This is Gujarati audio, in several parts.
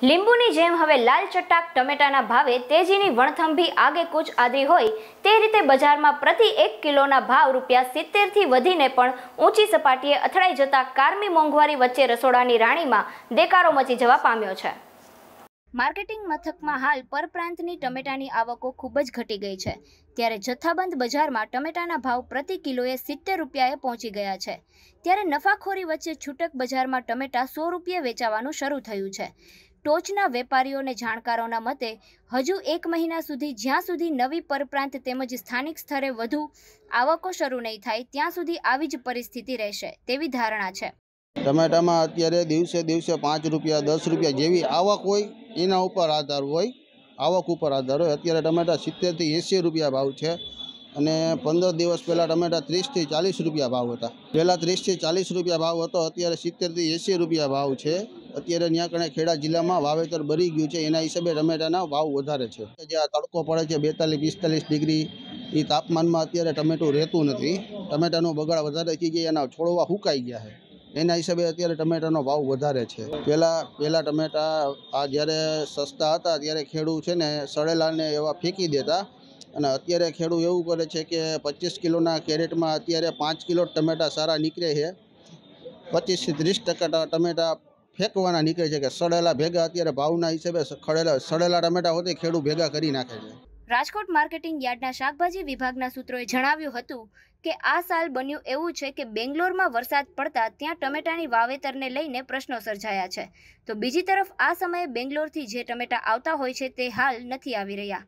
લીંબુની જેમ હવે લાલ ચટાક ટમેટાના ભાવે તેજીની વણથંભી આગે કૂચ આદરી હોય તે રીતે બજારમાં પ્રતિ એક કિલોના ભાવ રૂપિયા સિત્તેરથી વધીને પણ ઊંચી સપાટીએ અથડાઈ જતા કારમી મોંઘવારી વચ્ચે રસોડાની રાણીમાં દેકારો મચી જવા પામ્યો છે માર્કેટિંગ મથકમાં હાલ પરપ્રાંતની ટમેટાની આવકો ખૂબ જ ઘટી ગઈ છે ત્યારે જથ્થાબંધ બજારમાં ટમેટાના ભાવ પ્રતિ કિલોએ સિત્તેર રૂપિયાએ પહોંચી ગયા છે ત્યારે નફાખોરી વચ્ચે છૂટક બજારમાં ટમેટા સો રૂપિયે વેચાવાનું શરૂ થયું છે ટોચના વેપારીઓ અને જાણકારોના મતે હજુ એક મહિના સુધી જ્યાં સુધી નવી પરપ્રાંત તેમજ સ્થાનિક સ્તરે વધુ આવકો શરૂ નહીં થાય ત્યાં સુધી આવી જ પરિસ્થિતિ રહેશે તેવી ધારણા છે ટમેટામાં અત્યારે દિવસે દિવસે પાંચ રૂપિયા દસ રૂપિયા જેવી આવક હોય એના ઉપર આધાર હોય આવક ઉપર આધાર હોય અત્યારે ટમેટા સિત્તેરથી એંસી રૂપિયા ભાવ છે અને પંદર દિવસ પહેલાં ટમેટા ત્રીસથી ચાલીસ રૂપિયા ભાવ હતા પહેલાં ત્રીસથી ચાલીસ રૂપિયા ભાવ હતો અત્યારે સિત્તેરથી એંસી રૂપિયા ભાવ છે અત્યારે ત્યાં કણે ખેડા જિલ્લામાં વાવેતર બરી ગયું છે એના હિસાબે ટમેટાના વાવ વધારે છે જે આ તડકો પડે છે બેતાલીસ પિસ્તાલીસ ડિગ્રી એ તાપમાનમાં અત્યારે ટમેટું રહેતું નથી ટમેટાનો બગાડ વધારે થઈ ગયા એના છોડવા સુકાઈ ગયા છે એના હિસાબે અત્યારે ટમેટાનો ભાવ વધારે છે પહેલાં પહેલાં ટમેટા આ જ્યારે સસ્તા હતા ત્યારે ખેડૂત છે ને સડેલાને એવા ફેંકી દેતા અને અત્યારે ખેડૂ એવું કરે છે કે પચીસ કિલોના કેરેટમાં અત્યારે પાંચ કિલો ટમેટા સારા નીકળે છે પચીસથી ત્રીસ ટકા ટમેટા ફેંકવાના નીકળે છે કે સડેલા ભેગા અત્યારે ભાવના હિસાબે ખડેલા સડેલા ટમેટા હોતે ખેડૂત ભેગા કરી નાખે છે રાજકોટ માર્કેટિંગ યાર્ડના શાકભાજી વિભાગના સૂત્રોએ જણાવ્યું હતું કે આ સાલ બન્યું એવું છે કે બેંગ્લોરમાં વરસાદ પડતા ત્યાં ટમેટાની વાવેતરને લઈને પ્રશ્નો સર્જાયા છે તો બીજી તરફ આ સમયે બેંગ્લોરથી જે ટમેટા આવતા હોય છે તે હાલ નથી આવી રહ્યા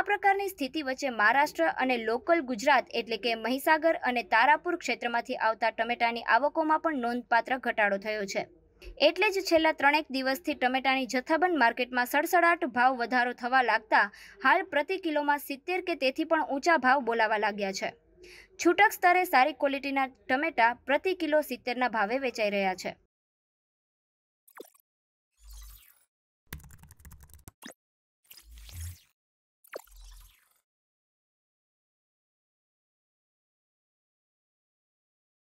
આ પ્રકારની સ્થિતિ વચ્ચે મહારાષ્ટ્ર અને લોકલ ગુજરાત એટલે કે મહીસાગર અને તારાપુર ક્ષેત્રમાંથી આવતા ટમેટાની આવકોમાં પણ નોંધપાત્ર ઘટાડો થયો છે એટલે જ છેલ્લા ત્રણેક દિવસથી ટમેટાની જથ્થાબંધ માર્કેટમાં સડસડાટ ભાવ વધારો થવા લાગતા હાલ પ્રતિ કિલોમાં સિત્તેર કે તેથી પણ ઊંચા ભાવ બોલાવા લાગ્યા છે છૂટક સ્તરે સારી ક્વોલિટીના ટમેટા પ્રતિ કિલો સિત્તેરના ભાવે વેચાઈ રહ્યા છે